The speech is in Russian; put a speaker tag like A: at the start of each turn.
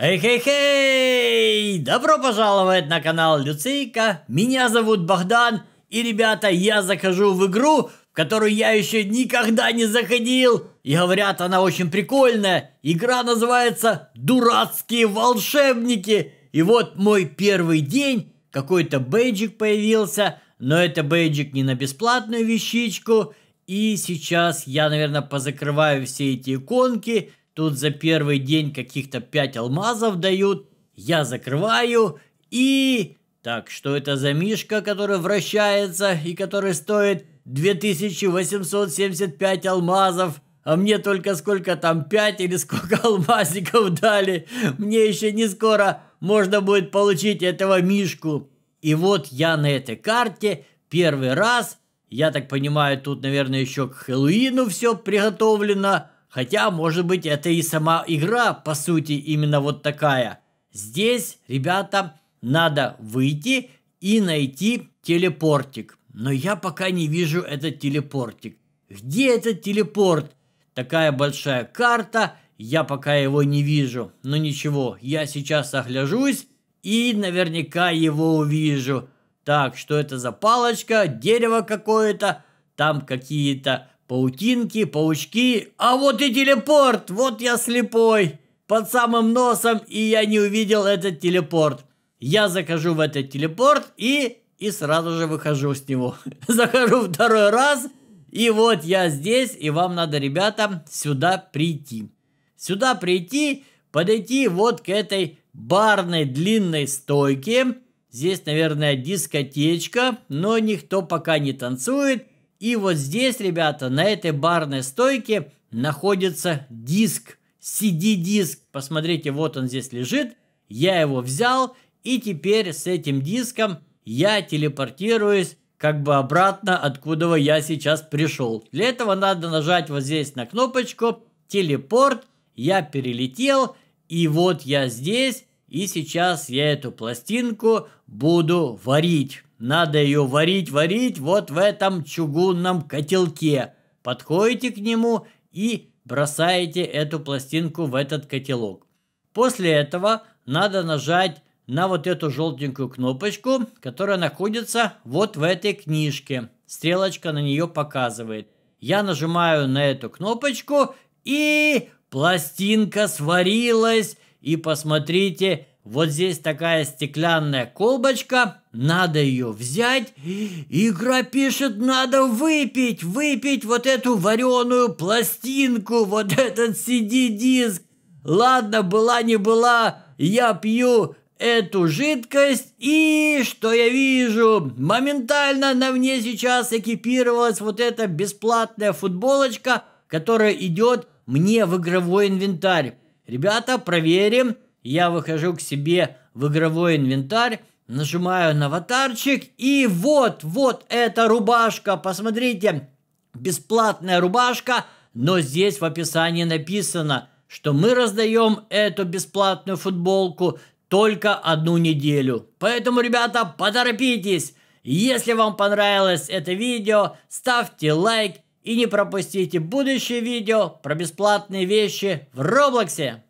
A: Эй-хей-хей! Добро пожаловать на канал Люцейка. Меня зовут Богдан. И, ребята, я захожу в игру, в которую я еще никогда не заходил. И говорят, она очень прикольная. Игра называется «Дурацкие волшебники». И вот мой первый день. Какой-то бейджик появился. Но это бейджик не на бесплатную вещичку. И сейчас я, наверное, позакрываю все эти иконки Тут за первый день каких-то пять алмазов дают. Я закрываю и... Так, что это за мишка, который вращается и который стоит 2875 алмазов? А мне только сколько там, пять или сколько алмазиков дали? Мне еще не скоро можно будет получить этого мишку. И вот я на этой карте первый раз. Я так понимаю, тут, наверное, еще к Хэллоуину все приготовлено. Хотя, может быть, это и сама игра, по сути, именно вот такая. Здесь, ребята, надо выйти и найти телепортик. Но я пока не вижу этот телепортик. Где этот телепорт? Такая большая карта, я пока его не вижу. Но ничего, я сейчас огляжусь и наверняка его увижу. Так, что это за палочка? Дерево какое-то? Там какие-то Паутинки, паучки, а вот и телепорт, вот я слепой. Под самым носом, и я не увидел этот телепорт. Я захожу в этот телепорт и, и сразу же выхожу с него. Захожу второй раз, и вот я здесь, и вам надо, ребята, сюда прийти. Сюда прийти, подойти вот к этой барной длинной стойке. Здесь, наверное, дискотечка, но никто пока не танцует. И вот здесь, ребята, на этой барной стойке находится диск, CD-диск. Посмотрите, вот он здесь лежит. Я его взял, и теперь с этим диском я телепортируюсь как бы обратно, откуда я сейчас пришел. Для этого надо нажать вот здесь на кнопочку «Телепорт». Я перелетел, и вот я здесь, и сейчас я эту пластинку буду варить. Надо ее варить-варить вот в этом чугунном котелке. Подходите к нему и бросаете эту пластинку в этот котелок. После этого надо нажать на вот эту желтенькую кнопочку, которая находится вот в этой книжке. Стрелочка на нее показывает. Я нажимаю на эту кнопочку и пластинка сварилась и посмотрите, вот здесь такая стеклянная колбочка, надо ее взять. Игра пишет, надо выпить, выпить вот эту вареную пластинку, вот этот CD-диск. Ладно, была не была, я пью эту жидкость, и что я вижу? Моментально на мне сейчас экипировалась вот эта бесплатная футболочка, которая идет мне в игровой инвентарь. Ребята, проверим. Я выхожу к себе в игровой инвентарь, нажимаю на аватарчик, и вот, вот эта рубашка, посмотрите, бесплатная рубашка, но здесь в описании написано, что мы раздаем эту бесплатную футболку только одну неделю. Поэтому, ребята, поторопитесь! Если вам понравилось это видео, ставьте лайк, и не пропустите будущее видео про бесплатные вещи в Роблоксе.